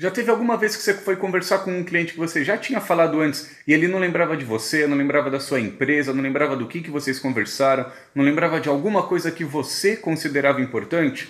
Já teve alguma vez que você foi conversar com um cliente que você já tinha falado antes e ele não lembrava de você, não lembrava da sua empresa, não lembrava do que, que vocês conversaram, não lembrava de alguma coisa que você considerava importante?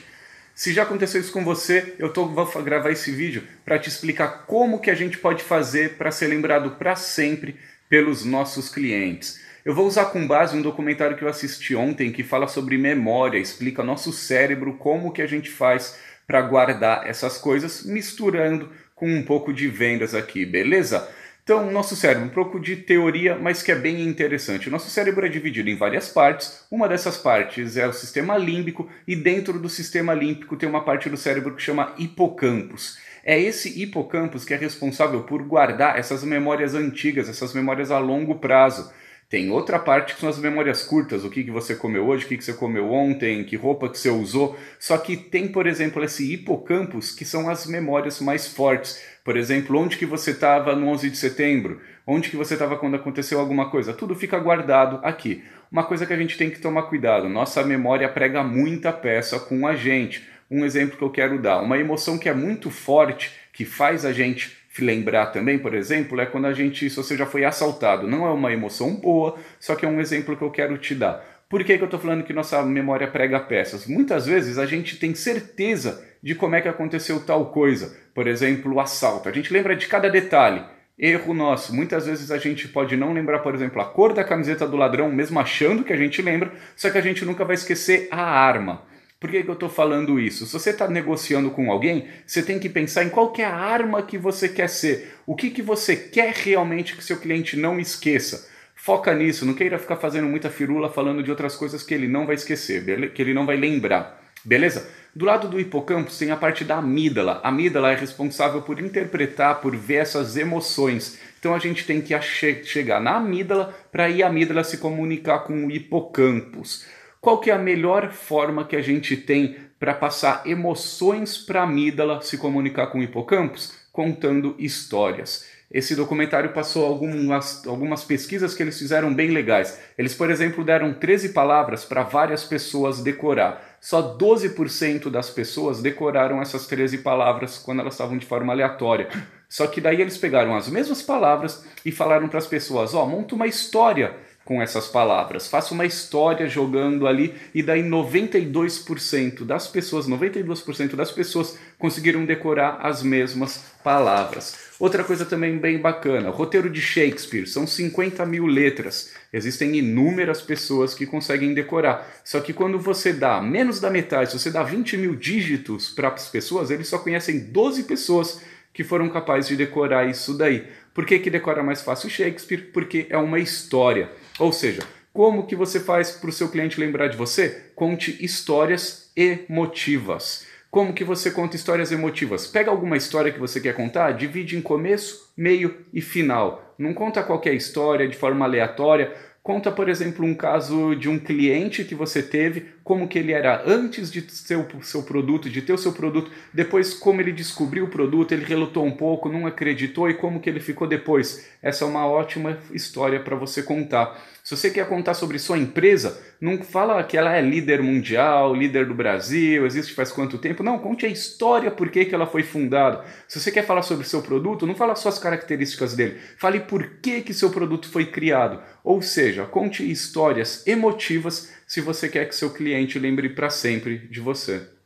Se já aconteceu isso com você, eu tô, vou gravar esse vídeo para te explicar como que a gente pode fazer para ser lembrado para sempre pelos nossos clientes. Eu vou usar com base um documentário que eu assisti ontem que fala sobre memória, explica nosso cérebro, como que a gente faz para guardar essas coisas, misturando com um pouco de vendas aqui, beleza? Então, nosso cérebro, um pouco de teoria, mas que é bem interessante. O nosso cérebro é dividido em várias partes. Uma dessas partes é o sistema límbico, e dentro do sistema límbico tem uma parte do cérebro que chama hipocampus. É esse hipocampus que é responsável por guardar essas memórias antigas, essas memórias a longo prazo. Tem outra parte que são as memórias curtas, o que, que você comeu hoje, o que, que você comeu ontem, que roupa que você usou. Só que tem, por exemplo, esse hipocampus, que são as memórias mais fortes. Por exemplo, onde que você estava no 11 de setembro, onde que você estava quando aconteceu alguma coisa. Tudo fica guardado aqui. Uma coisa que a gente tem que tomar cuidado, nossa memória prega muita peça com a gente. Um exemplo que eu quero dar, uma emoção que é muito forte, que faz a gente lembrar também, por exemplo, é quando a gente, se você já foi assaltado, não é uma emoção boa, só que é um exemplo que eu quero te dar. Por que, que eu estou falando que nossa memória prega peças? Muitas vezes a gente tem certeza de como é que aconteceu tal coisa, por exemplo, o assalto. A gente lembra de cada detalhe. Erro nosso. Muitas vezes a gente pode não lembrar, por exemplo, a cor da camiseta do ladrão, mesmo achando que a gente lembra, só que a gente nunca vai esquecer a arma. Por que, que eu estou falando isso? Se você está negociando com alguém, você tem que pensar em qual é a arma que você quer ser. O que, que você quer realmente que seu cliente não esqueça. Foca nisso, não queira ficar fazendo muita firula falando de outras coisas que ele não vai esquecer, que ele não vai lembrar. Beleza? Do lado do hipocampo tem a parte da amígdala. A amígdala é responsável por interpretar, por ver essas emoções. Então a gente tem que chegar na amígdala para ir a amígdala se comunicar com o hipocampus. Qual que é a melhor forma que a gente tem para passar emoções para a amígdala se comunicar com o hipocampus? Contando histórias. Esse documentário passou algumas, algumas pesquisas que eles fizeram bem legais. Eles, por exemplo, deram 13 palavras para várias pessoas decorar. Só 12% das pessoas decoraram essas 13 palavras quando elas estavam de forma aleatória. Só que daí eles pegaram as mesmas palavras e falaram para as pessoas: ó, oh, monta uma história com essas palavras. Faça uma história jogando ali e daí 92% das pessoas, 92% das pessoas conseguiram decorar as mesmas palavras. Outra coisa também bem bacana, roteiro de Shakespeare, são 50 mil letras. Existem inúmeras pessoas que conseguem decorar. Só que quando você dá menos da metade, se você dá 20 mil dígitos para as pessoas, eles só conhecem 12 pessoas que foram capazes de decorar isso daí. Por que, que decora mais fácil Shakespeare? Porque é uma história. Ou seja, como que você faz para o seu cliente lembrar de você? Conte histórias emotivas. Como que você conta histórias emotivas? Pega alguma história que você quer contar, divide em começo, meio e final. Não conta qualquer história de forma aleatória. Conta, por exemplo, um caso de um cliente que você teve como que ele era antes de ter o seu produto, de ter o seu produto, depois como ele descobriu o produto, ele relutou um pouco, não acreditou e como que ele ficou depois. Essa é uma ótima história para você contar. Se você quer contar sobre sua empresa, não fala que ela é líder mundial, líder do Brasil, existe faz quanto tempo. Não, conte a história por que, que ela foi fundada. Se você quer falar sobre seu produto, não fala só as características dele. Fale por que, que seu produto foi criado. Ou seja, conte histórias emotivas se você quer que seu cliente lembre para sempre de você.